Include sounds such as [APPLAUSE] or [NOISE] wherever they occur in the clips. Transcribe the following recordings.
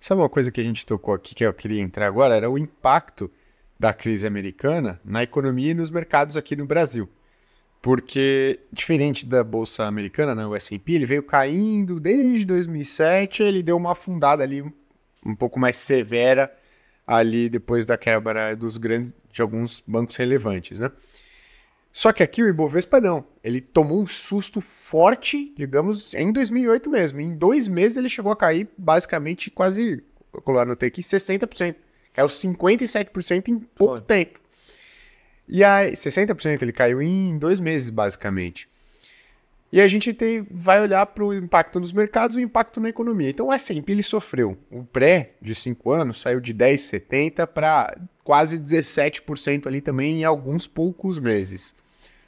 Sabe uma coisa que a gente tocou aqui que eu queria entrar agora? Era o impacto da crise americana na economia e nos mercados aqui no Brasil. Porque, diferente da bolsa americana, né, o S&P, ele veio caindo desde 2007, ele deu uma afundada ali um pouco mais severa ali depois da quebra dos grandes, de alguns bancos relevantes, né? Só que aqui o Ibovespa não. Ele tomou um susto forte, digamos, em 2008 mesmo. Em dois meses ele chegou a cair basicamente quase, eu anotei aqui, 60%. Caiu 57% em pouco Foi. tempo. E aí, 60% ele caiu em dois meses, basicamente. E a gente tem, vai olhar para o impacto nos mercados e o impacto na economia. Então, o é S&P ele sofreu. O pré de 5 anos saiu de 10,70 para quase 17% ali também em alguns poucos meses.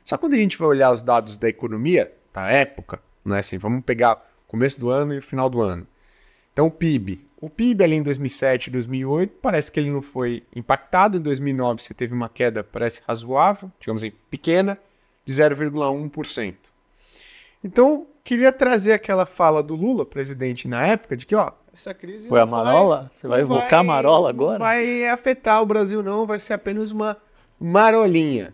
Só quando a gente vai olhar os dados da economia, da época, não é assim, vamos pegar começo do ano e o final do ano. Então, o PIB. O PIB ali em 2007 2008, parece que ele não foi impactado. Em 2009, você teve uma queda, parece razoável, digamos assim, pequena, de 0,1%. Então, queria trazer aquela fala do Lula, presidente, na época, de que, ó, essa crise. Foi a Marola? Vai, Você vai evocar vai, a Marola agora? Não vai afetar o Brasil, não, vai ser apenas uma marolinha.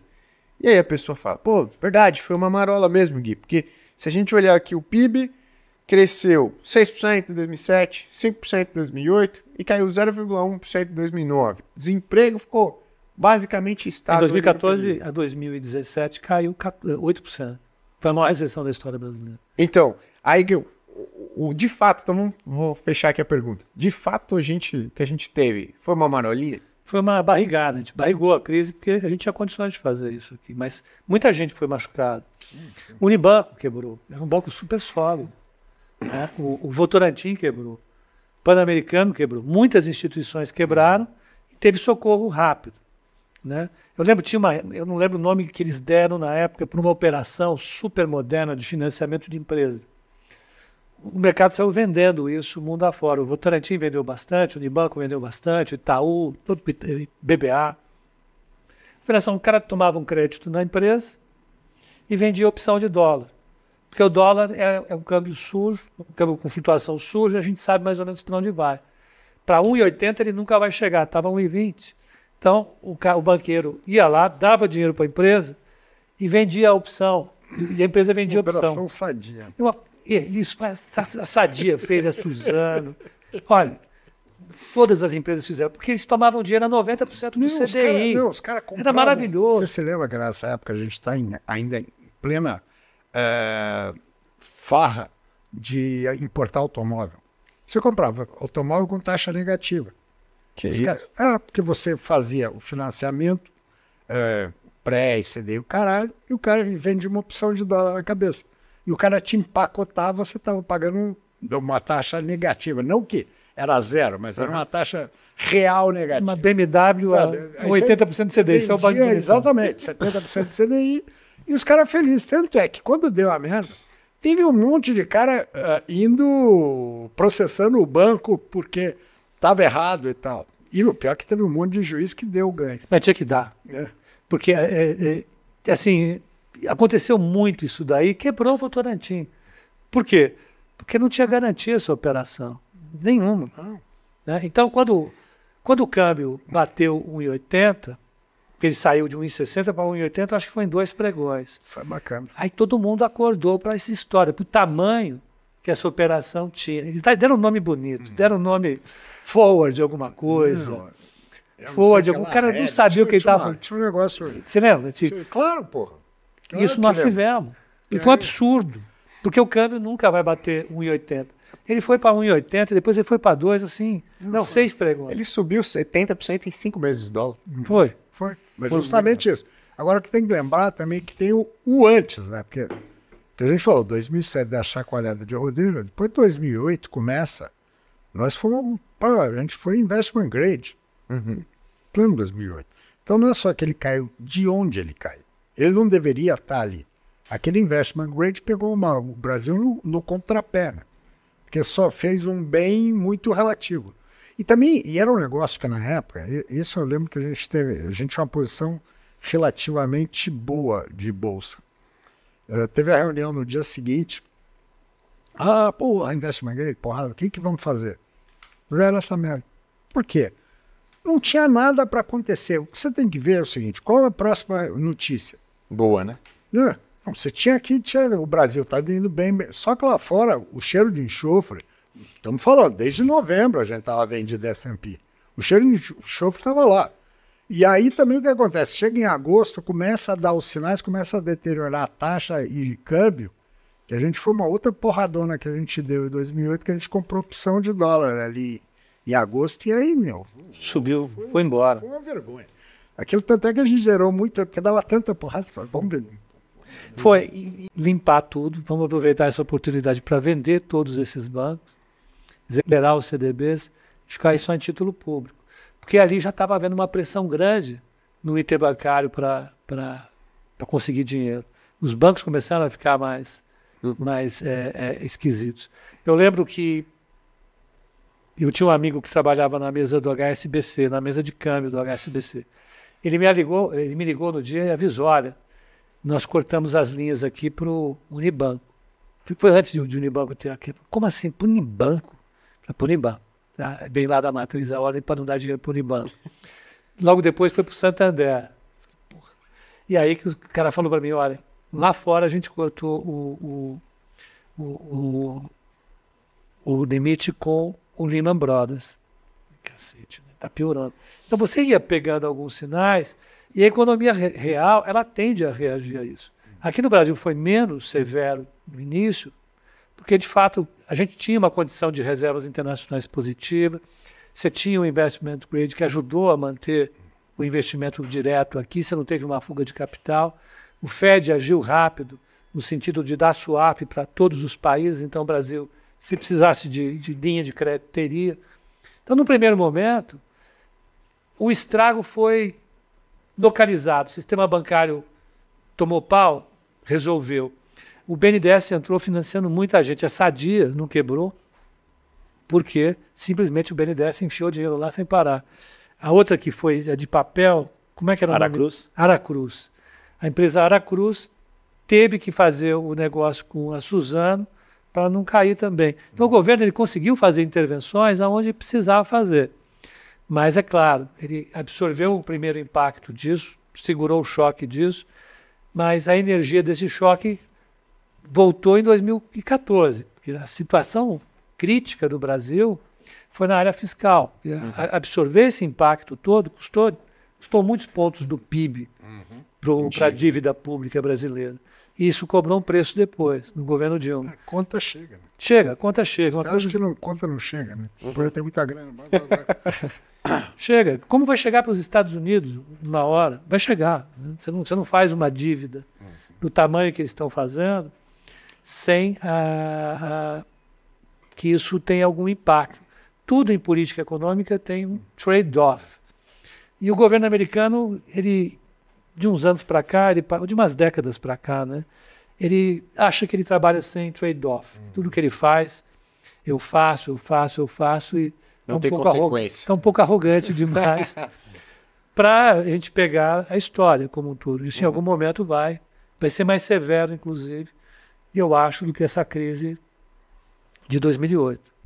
E aí a pessoa fala, pô, verdade, foi uma marola mesmo, Gui, porque se a gente olhar aqui o PIB, cresceu 6% em 2007, 5% em 2008 e caiu 0,1% em 2009. Desemprego ficou basicamente estável. Em 2014 a 2017 caiu 8%. Foi é a maior recessão da história brasileira. Então, aí que eu, o, de fato, então vamos, vou fechar aqui a pergunta. De fato, a gente que a gente teve foi uma marolinha? Foi uma barrigada, a gente barrigou a crise porque a gente tinha condições de fazer isso aqui, mas muita gente foi machucada. O Unibanco quebrou, era um banco super sólido. Né? O, o Votorantim quebrou, o Pan-Americano quebrou, muitas instituições quebraram e teve socorro rápido. Né? Eu lembro, tinha uma, eu não lembro o nome que eles deram na época para uma operação super moderna de financiamento de empresa. O mercado saiu vendendo isso mundo afora. O Votorantim vendeu bastante, o Unibanco vendeu bastante, Itaú, todo, BBA. Operação, o cara tomava um crédito na empresa e vendia opção de dólar. Porque o dólar é, é um câmbio sujo, um câmbio com flutuação suja, a gente sabe mais ou menos para onde vai. Para 1,80 ele nunca vai chegar, estava 1,20 então, o, o banqueiro ia lá, dava dinheiro para a empresa e vendia a opção. E a empresa vendia a opção. Operação sadia. Uma, isso, a Sadia fez, a Suzano. Olha, todas as empresas fizeram, porque eles tomavam dinheiro a 90% do não, CDI. Os cara, não, os cara compravam, Era maravilhoso. Você se lembra que nessa época a gente está ainda em plena é, farra de importar automóvel. Você comprava automóvel com taxa negativa. Que é isso? ah, porque você fazia o financiamento é, pré, CD o caralho, e o cara vende uma opção de dólar na cabeça. E o cara te empacotava, você estava pagando uma taxa negativa. Não que era zero, mas era uma taxa real negativa. Uma BMW Sabe? 80% de CDI. Isso é o banco Exatamente, 70% de CDI. E os caras felizes. Tanto é que quando deu a merda, teve um monte de cara uh, indo processando o banco porque estava errado e tal. E o pior é que teve um monte de juiz que deu o ganho. Mas tinha que dar. É. Porque, é, é, é, é assim, aconteceu muito isso daí, quebrou o Votorantim. Por quê? Porque não tinha garantia essa operação. Nenhuma. Né? Então, quando, quando o câmbio bateu 1,80, ele saiu de 1,60 para 1,80, acho que foi em dois pregões. Foi bacana. Aí todo mundo acordou para essa história, para o tamanho que essa operação tinha. Eles tá, deram um nome bonito, uhum. deram um nome forward alguma coisa. Não, é, forward, algum cara não sabia o que ele estava. Tinha um negócio. Você lembra? Tipo, claro, porra. Claro isso nós tivemos. E foi um absurdo. Porque o câmbio nunca vai bater 1,80. Ele foi para 1,80, depois ele foi para 2, assim, não, seis pregões. Ele subiu 70% em cinco meses de dólar. Hum. Foi. Foi. Mas justamente isso. Agora que tem que lembrar também é que tem o, o antes, né? Porque a gente falou, 2007 da chacoalhada de rodeio, depois 2008 começa. Nós fomos, pá, a gente foi investment grade, uhum. plano 2008. Então não é só que ele caiu, de onde ele caiu. Ele não deveria estar ali. Aquele investment grade pegou uma, o Brasil no, no contrapé, né? porque só fez um bem muito relativo. E também, e era um negócio que na época, isso eu lembro que a gente teve, a gente tinha uma posição relativamente boa de bolsa. Eh, teve a reunião no dia seguinte. Ah, pô, a Investment Grade, porrada, o que, que vamos fazer? Zero essa merda. Por quê? Não tinha nada para acontecer. O que você tem que ver é o seguinte: qual é a próxima notícia? Boa, né? É, não, você tinha que. Tinha, o Brasil está indo bem, bem. Só que lá fora, o cheiro de enxofre. Estamos falando, desde novembro a gente estava vendido S&P. O cheiro de enxofre estava lá. E aí também o que acontece? Chega em agosto, começa a dar os sinais, começa a deteriorar a taxa e câmbio, que a gente foi uma outra porradona que a gente deu em 2008, que a gente comprou opção de dólar ali em agosto, e aí, meu... Subiu, foi, foi embora. Foi uma vergonha. Aquilo tanto é que a gente gerou muito, porque dava tanta porrada, vamos foi limpar tudo, vamos aproveitar essa oportunidade para vender todos esses bancos, zerar os CDBs, ficar isso em título público porque ali já estava havendo uma pressão grande no interbancário para conseguir dinheiro. Os bancos começaram a ficar mais, uhum. mais é, é, esquisitos. Eu lembro que eu tinha um amigo que trabalhava na mesa do HSBC, na mesa de câmbio do HSBC. Ele me ligou, ele me ligou no dia e avisou: olha, nós cortamos as linhas aqui para o Unibanco. Foi antes de, de Unibanco ter aqui. Como assim? Para o Unibanco? Para o Unibanco. Tá? Vem lá da matriz a ordem para não dar dinheiro para o Liban. Logo depois foi para o Santander. E aí que o cara falou para mim, olha, lá fora a gente cortou o, o, o, o, o limite com o Lehman Brothers. Cacete, né? tá piorando. Então você ia pegando alguns sinais e a economia re real, ela tende a reagir a isso. Aqui no Brasil foi menos severo no início, porque de fato a gente tinha uma condição de reservas internacionais positiva, você tinha um investment grade que ajudou a manter o investimento direto aqui, você não teve uma fuga de capital. O Fed agiu rápido no sentido de dar swap para todos os países, então o Brasil, se precisasse de, de linha de crédito, teria. Então, no primeiro momento, o estrago foi localizado. O sistema bancário tomou pau, resolveu. O BNDES entrou financiando muita gente. A Sadia não quebrou, porque simplesmente o BNDES enfiou dinheiro lá sem parar. A outra que foi de papel, como é que era o nome? Aracruz. A empresa Aracruz teve que fazer o negócio com a Suzano para não cair também. Então o governo ele conseguiu fazer intervenções aonde precisava fazer. Mas é claro, ele absorveu o primeiro impacto disso, segurou o choque disso, mas a energia desse choque voltou em 2014, porque a situação crítica do Brasil foi na área fiscal. Uhum. Absorver esse impacto todo custou, custou muitos pontos do PIB uhum. para a dívida pública brasileira. E isso cobrou um preço depois, no governo Dilma. A conta chega. Né? Chega, a conta chega. Os caras que não, conta não chega, né? Depois uhum. tem muita grana. [COUGHS] chega. Como vai chegar para os Estados Unidos na hora? Vai chegar. Né? Você, não, você não faz uma dívida uhum. do tamanho que eles estão fazendo sem ah, ah, que isso tenha algum impacto. Tudo em política econômica tem um trade-off. E o governo americano, ele de uns anos para cá, ele, de umas décadas para cá, né, ele acha que ele trabalha sem trade-off. Hum. Tudo que ele faz, eu faço, eu faço, eu faço e tá não um tem consequência. Está um pouco arrogante demais [LAUGHS] para a gente pegar a história como um todo. Isso uhum. em algum momento vai, vai ser mais severo, inclusive, eu acho, do que essa crise de 2008.